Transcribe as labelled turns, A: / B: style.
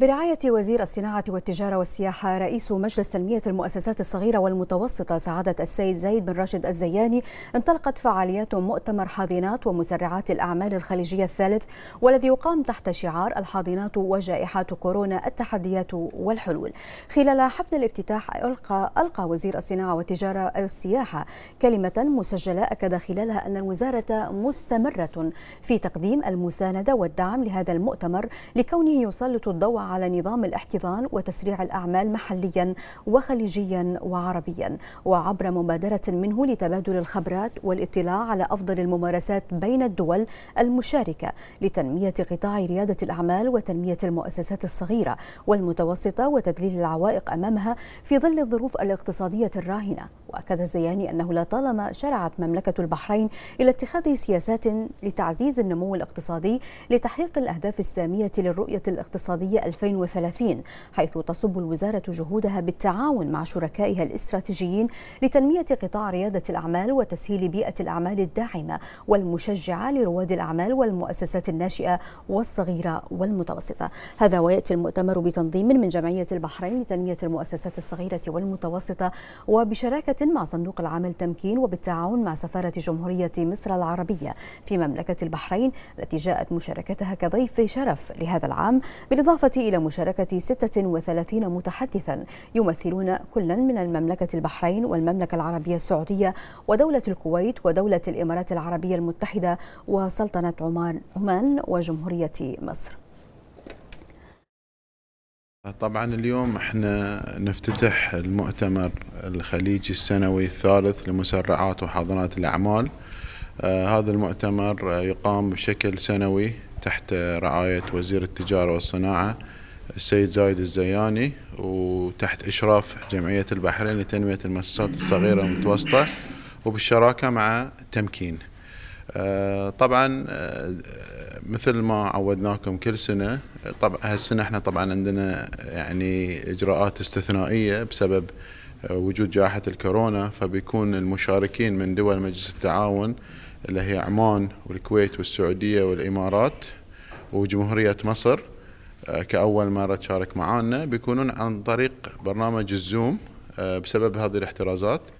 A: برعاية وزير الصناعة والتجارة والسياحة رئيس مجلس تنمية المؤسسات الصغيرة والمتوسطة سعادة السيد زيد بن راشد الزياني انطلقت فعاليات مؤتمر حاضنات ومسرعات الأعمال الخليجية الثالث والذي يقام تحت شعار الحاضنات وجائحات كورونا التحديات والحلول خلال حفل الافتتاح ألقى, ألقى وزير الصناعة والتجارة والسياحة كلمة مسجلة أكد خلالها أن الوزارة مستمرة في تقديم المساندة والدعم لهذا المؤتمر لكونه يسلط الضوء على نظام الاحتضان وتسريع الأعمال محليا وخليجيا وعربيا وعبر مبادرة منه لتبادل الخبرات والاطلاع على أفضل الممارسات بين الدول المشاركة لتنمية قطاع ريادة الأعمال وتنمية المؤسسات الصغيرة والمتوسطة وتذليل العوائق أمامها في ظل الظروف الاقتصادية الراهنة وأكد الزياني أنه لطالما شرعت مملكة البحرين إلى اتخاذ سياسات لتعزيز النمو الاقتصادي لتحقيق الأهداف السامية للرؤية الاقتصادية 2030 حيث تصب الوزارة جهودها بالتعاون مع شركائها الاستراتيجيين لتنمية قطاع ريادة الأعمال وتسهيل بيئة الأعمال الداعمة والمشجعة لرواد الأعمال والمؤسسات الناشئة والصغيرة والمتوسطة هذا ويأتي المؤتمر بتنظيم من جمعية البحرين لتنمية المؤسسات الصغيرة والمتوسطة وبشراكة مع صندوق العمل تمكين وبالتعاون مع سفارة جمهورية مصر العربية في مملكة البحرين التي جاءت مشاركتها كضيف شرف لهذا العام بالإضافة إلى مشاركة 36 متحدثا يمثلون كلا من المملكة البحرين والمملكة العربية السعودية ودولة الكويت ودولة الإمارات العربية المتحدة وسلطنة عمان عمان وجمهورية مصر
B: طبعا اليوم احنا نفتتح المؤتمر الخليجي السنوي الثالث لمسرعات وحاضنات الاعمال آه هذا المؤتمر يقام بشكل سنوي تحت رعاية وزير التجارة والصناعة السيد زايد الزياني وتحت إشراف جمعية البحرين لتنمية المؤسسات الصغيرة والمتوسطة وبالشراكة مع تمكين آه، طبعا آه، مثل ما عودناكم كل سنة طبعا هالسنة احنا طبعا عندنا يعني إجراءات استثنائية بسبب آه، وجود جائحة الكورونا فبيكون المشاركين من دول مجلس التعاون اللي هي عمان والكويت والسعودية والإمارات وجمهورية مصر آه، كأول مرة تشارك معانا بيكونون عن طريق برنامج الزوم آه، بسبب هذه الاحترازات